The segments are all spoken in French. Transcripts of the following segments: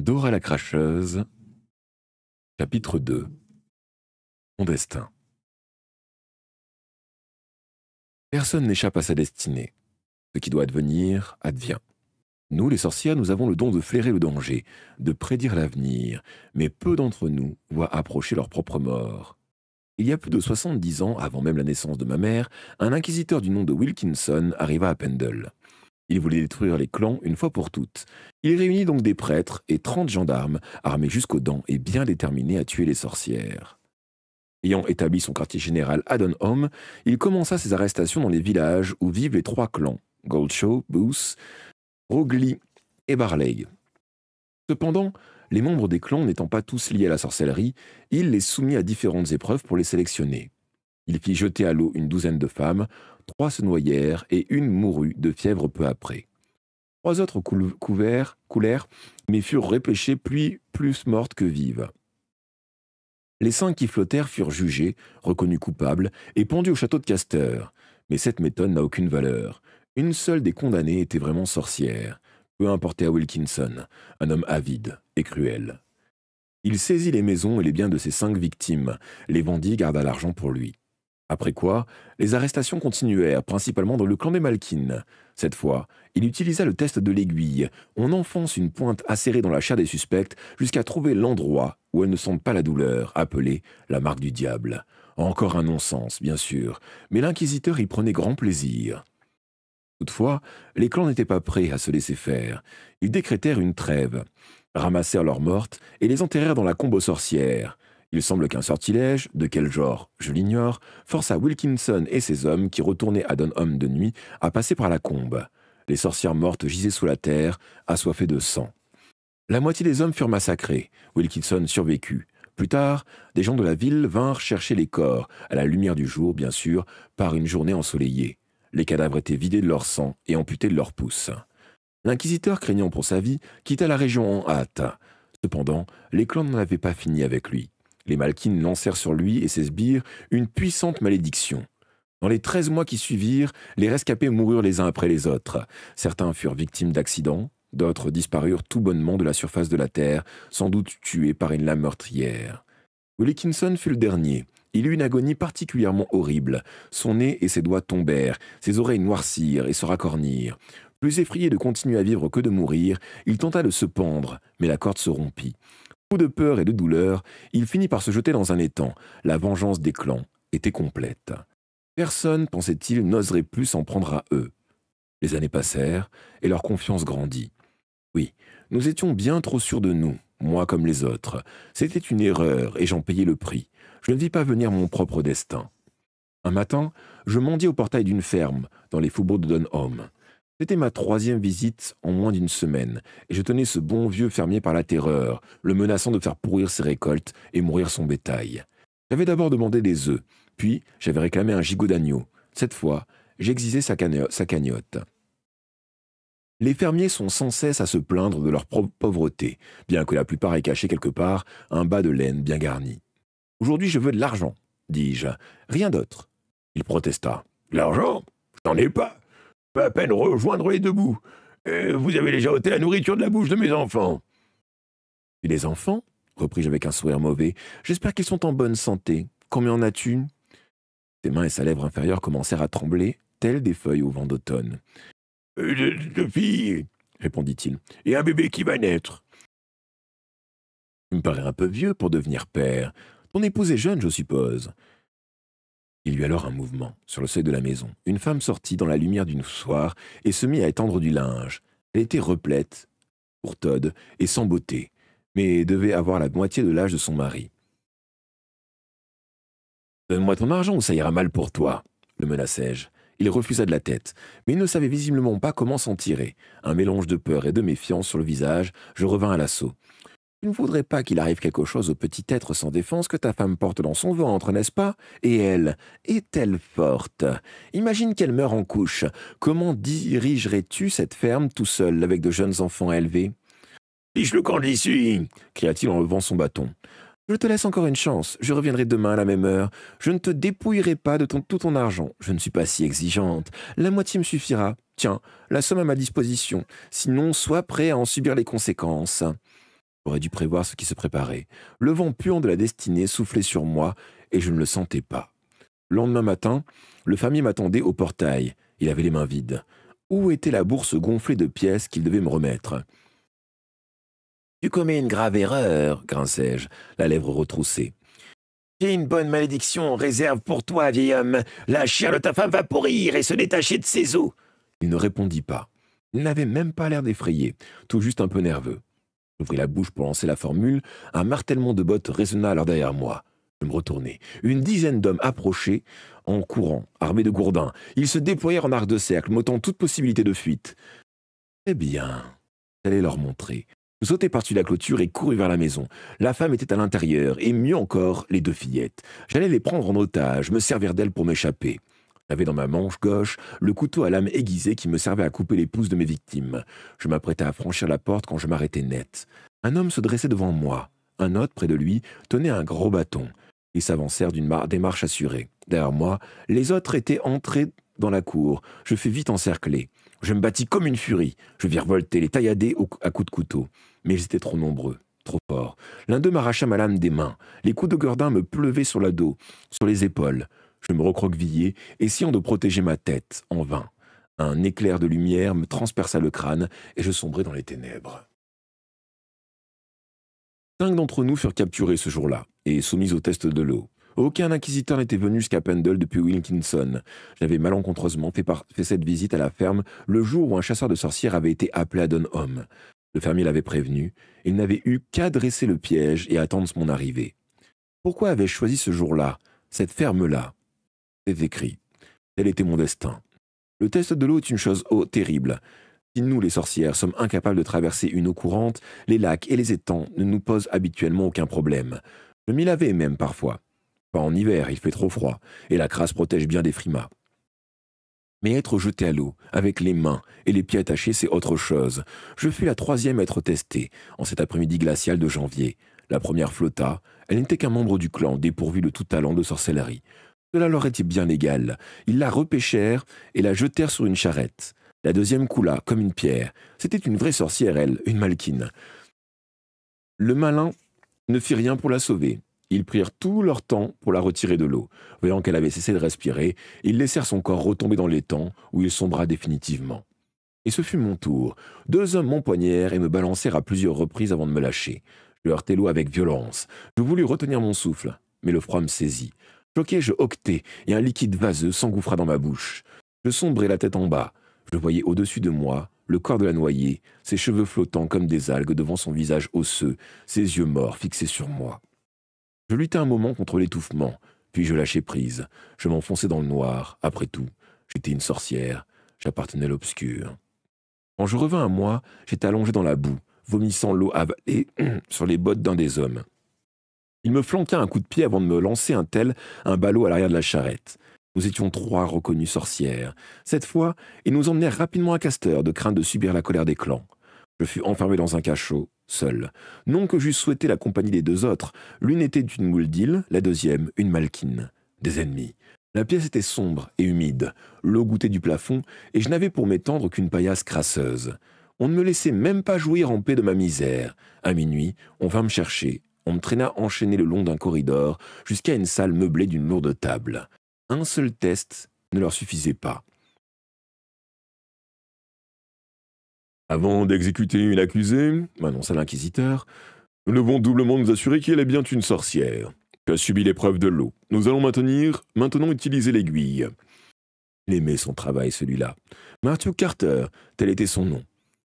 Dora la cracheuse, chapitre 2 Mon destin. Personne n'échappe à sa destinée. Ce qui doit advenir, advient. Nous, les sorcières, nous avons le don de flairer le danger, de prédire l'avenir, mais peu d'entre nous voient approcher leur propre mort. Il y a plus de 70 ans, avant même la naissance de ma mère, un inquisiteur du nom de Wilkinson arriva à Pendle. Il voulait détruire les clans une fois pour toutes. Il réunit donc des prêtres et 30 gendarmes, armés jusqu'aux dents et bien déterminés à tuer les sorcières. Ayant établi son quartier général à Dunholm, il commença ses arrestations dans les villages où vivent les trois clans, Goldshaw, Booth, Rogli et Barley. Cependant, les membres des clans n'étant pas tous liés à la sorcellerie, il les soumit à différentes épreuves pour les sélectionner. Il fit jeter à l'eau une douzaine de femmes, trois se noyèrent et une mourut de fièvre peu après. Trois autres coulèrent, mais furent repêchées puis plus mortes que vives. Les cinq qui flottèrent furent jugés, reconnus coupables, et pendus au château de Castor. Mais cette méthode n'a aucune valeur. Une seule des condamnées était vraiment sorcière, peu importe à Wilkinson, un homme avide et cruel. Il saisit les maisons et les biens de ses cinq victimes, les vendit garda l'argent pour lui. Après quoi, les arrestations continuèrent, principalement dans le clan des Malkines. Cette fois, il utilisa le test de l'aiguille. On enfonce une pointe acérée dans la chair des suspects jusqu'à trouver l'endroit où elles ne sentent pas la douleur, appelée la marque du diable. Encore un non-sens, bien sûr, mais l'inquisiteur y prenait grand plaisir. Toutefois, les clans n'étaient pas prêts à se laisser faire. Ils décrétèrent une trêve, ramassèrent leurs mortes et les enterrèrent dans la combe aux sorcières. Il semble qu'un sortilège, de quel genre, je l'ignore, força Wilkinson et ses hommes qui retournaient à Homme de nuit à passer par la combe. Les sorcières mortes gisaient sous la terre, assoiffées de sang. La moitié des hommes furent massacrés. Wilkinson survécut. Plus tard, des gens de la ville vinrent chercher les corps, à la lumière du jour, bien sûr, par une journée ensoleillée. Les cadavres étaient vidés de leur sang et amputés de leurs pouces. L'inquisiteur, craignant pour sa vie, quitta la région en hâte. Cependant, les clans n'en avaient pas fini avec lui. Les Malkines lancèrent sur lui et ses sbires une puissante malédiction. Dans les treize mois qui suivirent, les rescapés moururent les uns après les autres. Certains furent victimes d'accidents, d'autres disparurent tout bonnement de la surface de la terre, sans doute tués par une lame meurtrière. Wilkinson fut le dernier. Il eut une agonie particulièrement horrible. Son nez et ses doigts tombèrent, ses oreilles noircirent et se racornirent. Plus effrayé de continuer à vivre que de mourir, il tenta de se pendre, mais la corde se rompit de peur et de douleur, il finit par se jeter dans un étang. La vengeance des clans était complète. Personne, pensait-il, n'oserait plus s'en prendre à eux. Les années passèrent, et leur confiance grandit. Oui, nous étions bien trop sûrs de nous, moi comme les autres. C'était une erreur, et j'en payais le prix. Je ne vis pas venir mon propre destin. Un matin, je m'endis au portail d'une ferme, dans les faubourgs de homme. C'était ma troisième visite en moins d'une semaine, et je tenais ce bon vieux fermier par la terreur, le menaçant de faire pourrir ses récoltes et mourir son bétail. J'avais d'abord demandé des œufs, puis j'avais réclamé un gigot d'agneau. Cette fois, j'exigeais sa, cagnotte. Les fermiers sont sans cesse à se plaindre de leur pauvreté, bien que la plupart aient caché quelque part un bas de laine bien garni. Aujourd'hui, je veux de l'argent, dis-je, rien d'autre. Il protesta. L'argent J'en ai pas à peine rejoindre les deux bouts. Euh, vous avez déjà ôté la nourriture de la bouche de mes enfants. Et les enfants repris-je avec un sourire mauvais. J'espère qu'ils sont en bonne santé. Combien en as-tu Ses mains et sa lèvre inférieure commencèrent à trembler, telles des feuilles au vent d'automne. Euh, deux filles, répondit-il, et un bébé qui va naître. Il me paraît un peu vieux pour devenir père. Ton épouse est jeune, je suppose. Il y eut alors un mouvement, sur le seuil de la maison. Une femme sortit dans la lumière d'une soir et se mit à étendre du linge. Elle était replète, pour Todd, et sans beauté, mais devait avoir la moitié de l'âge de son mari. Donne-moi ton argent ou ça ira mal pour toi, le menaçai-je. Il refusa de la tête, mais il ne savait visiblement pas comment s'en tirer. Un mélange de peur et de méfiance sur le visage, je revins à l'assaut. Tu ne voudrais pas qu'il arrive quelque chose au petit être sans défense que ta femme porte dans son ventre, n'est-ce pas Et elle, est-elle forte Imagine qu'elle meurt en couche. Comment dirigerais-tu cette ferme tout seul, avec de jeunes enfants élevés Fiche le camp d'ici cria-t-il en levant son bâton. Je te laisse encore une chance. Je reviendrai demain à la même heure. Je ne te dépouillerai pas de tout ton argent. Je ne suis pas si exigeante. La moitié me suffira. Tiens, la somme à ma disposition. Sinon, sois prêt à en subir les conséquences. J'aurais dû prévoir ce qui se préparait. Le vent puant de la destinée soufflait sur moi et je ne le sentais pas. Le lendemain matin, le famille m'attendait au portail. Il avait les mains vides. Où était la bourse gonflée de pièces qu'il devait me remettre Tu commets une grave erreur, grinçai-je, la lèvre retroussée. J'ai une bonne malédiction en réserve pour toi, vieil homme. La chair de ta femme va pourrir et se détacher de ses os. Il ne répondit pas. Il n'avait même pas l'air d'effrayer, tout juste un peu nerveux. J'ouvris la bouche pour lancer la formule. Un martèlement de bottes résonna alors derrière moi. Je me retournai. Une dizaine d'hommes approchaient en courant, armés de gourdins. Ils se déployèrent en arc de cercle, m'ôtant toute possibilité de fuite. Eh bien, j'allais leur montrer. Je sautai par-dessus la clôture et courus vers la maison. La femme était à l'intérieur, et mieux encore, les deux fillettes. J'allais les prendre en otage, me servir d'elles pour m'échapper. J'avais dans ma manche gauche le couteau à lame aiguisée qui me servait à couper les pouces de mes victimes. Je m'apprêtais à franchir la porte quand je m'arrêtais net. Un homme se dressait devant moi. Un autre, près de lui, tenait un gros bâton. Ils s'avancèrent d'une démarche assurée. Derrière moi, les autres étaient entrés dans la cour. Je fus vite encerclé. Je me battis comme une furie. Je vis revolter les tailladés à coups de couteau. Mais ils étaient trop nombreux, trop forts. L'un d'eux m'arracha ma lame des mains. Les coups de gordin me pleuvaient sur la dos, sur les épaules. Je me recroquevillais, essayant de protéger ma tête, en vain. Un éclair de lumière me transperça le crâne et je sombrai dans les ténèbres. Cinq d'entre nous furent capturés ce jour-là et soumis au test de l'eau. Aucun inquisiteur n'était venu jusqu'à Pendle depuis Wilkinson. J'avais malencontreusement fait, cette visite à la ferme le jour où un chasseur de sorcières avait été appelé à Dunham. Le fermier l'avait prévenu. Il n'avait eu qu'à dresser le piège et attendre mon arrivée. Pourquoi avais-je choisi ce jour-là, cette ferme-là écrit. « Tel était mon destin. Le test de l'eau est une chose oh, terrible. Si nous, les sorcières, sommes incapables de traverser une eau courante, les lacs et les étangs ne nous posent habituellement aucun problème. Je m'y lavais même parfois. Pas en hiver, il fait trop froid, et la crasse protège bien des frimas. Mais être jeté à l'eau, avec les mains et les pieds attachés, c'est autre chose. Je fus la troisième à être testée, en cet après-midi glacial de janvier. La première flotta, elle n'était qu'un membre du clan, dépourvu de tout talent de sorcellerie. Cela leur était bien égal. Ils la repêchèrent et la jetèrent sur une charrette. La deuxième coula, comme une pierre. C'était une vraie sorcière, elle, une malquine. Le malin ne fit rien pour la sauver. Ils prirent tout leur temps pour la retirer de l'eau. Voyant qu'elle avait cessé de respirer, ils laissèrent son corps retomber dans l'étang, où il sombra définitivement. Et ce fut mon tour. Deux hommes m'empoignèrent et me balancèrent à plusieurs reprises avant de me lâcher. Je heurtai l'eau avec violence. Je voulus retenir mon souffle, mais le froid me saisit. Choqué, je hoquetais, et un liquide vaseux s'engouffra dans ma bouche. Je sombrai la tête en bas. Je voyais au-dessus de moi le corps de la noyée, ses cheveux flottant comme des algues devant son visage osseux, ses yeux morts fixés sur moi. Je luttai un moment contre l'étouffement, puis je lâchai prise. Je m'enfonçai dans le noir, après tout. J'étais une sorcière, j'appartenais à l'obscur. Quand je revins à moi, j'étais allongé dans la boue, vomissant l'eau avalée sur les bottes d'un des hommes. Il me flanqua un coup de pied avant de me lancer un tel, un ballot à l'arrière de la charrette. Nous étions trois reconnues sorcières. Cette fois, ils nous emmenèrent rapidement à Castor, de crainte de subir la colère des clans. Je fus enfermé dans un cachot, seul. Non que j'eusse souhaité la compagnie des deux autres. L'une était une d'île, la deuxième une malquine. Des ennemis. La pièce était sombre et humide, l'eau goûtait du plafond, et je n'avais pour m'étendre qu'une paillasse crasseuse. On ne me laissait même pas jouir en paix de ma misère. À minuit, on vint me chercher, on me traîna enchaîné le long d'un corridor jusqu'à une salle meublée d'une lourde table. Un seul test ne leur suffisait pas. Avant d'exécuter une accusée, m'annonça l'inquisiteur, nous devons doublement nous assurer qu'elle est bien une sorcière, qui a subi l'épreuve de l'eau. Nous allons maintenir, maintenant utiliser l'aiguille. Il aimait son travail, celui-là. Matthew Carter, tel était son nom.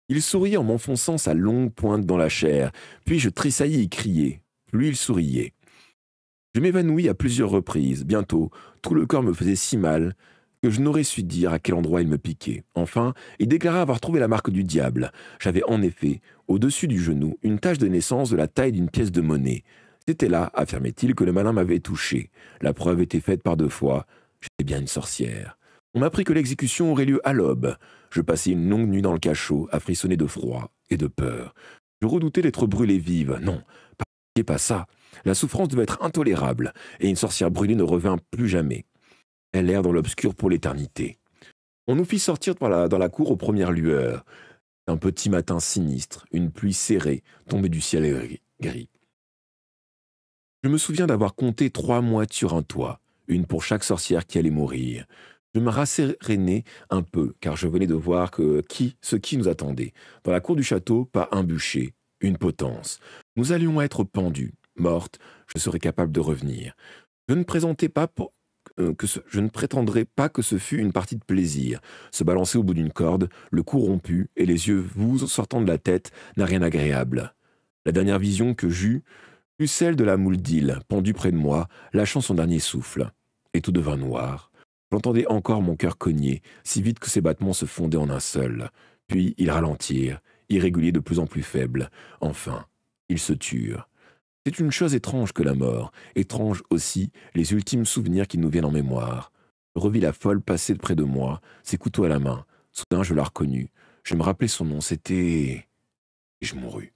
Il sourit en m'enfonçant sa longue pointe dans la chair, puis je tressaillis et criai. Lui, il souriait. Je m'évanouis à plusieurs reprises. Bientôt, tout le corps me faisait si mal que je n'aurais su dire à quel endroit il me piquait. Enfin, il déclara avoir trouvé la marque du diable. J'avais en effet, au-dessus du genou, une tache de naissance de la taille d'une pièce de monnaie. C'était là, affirmait-il, que le malin m'avait touché. La preuve était faite par deux fois. J'étais bien une sorcière. On m'apprit que l'exécution aurait lieu à l'aube. Je passai une longue nuit dans le cachot, à frissonner de froid et de peur. Je redoutais d'être brûlé vive. Non, pas ça. La souffrance devait être intolérable, et une sorcière brûlée ne revint plus jamais. Elle erre dans l'obscur pour l'éternité. On nous fit sortir dans la, cour aux premières lueurs. Un petit matin sinistre, une pluie serrée, tombée du ciel gris. Je me souviens d'avoir compté trois moites sur un toit, une pour chaque sorcière qui allait mourir. Je me rassérénais un peu, car je venais de voir que qui, ce qui nous attendait. Dans la cour du château, pas un bûcher, une potence. Nous allions être pendus, Morte, je serais capable de revenir. Je ne présentais pas euh, que je ne prétendrai pas que ce fût une partie de plaisir. Se balancer au bout d'une corde, le cou rompu et les yeux vous sortant de la tête n'a rien d'agréable. La dernière vision que j'eus fut celle de la moule d'île, pendue près de moi, lâchant son dernier souffle. Et tout devint noir. J'entendais encore mon cœur cogner, si vite que ses battements se fondaient en un seul. Puis ils ralentirent, irrégulier de plus en plus faible. Enfin, ils se turent. C'est une chose étrange que la mort, étrange aussi les ultimes souvenirs qui nous viennent en mémoire. Je revis la folle passer de près de moi, ses couteaux à la main. Soudain, je la reconnus. Je me rappelais son nom, c'était... Et je mourus.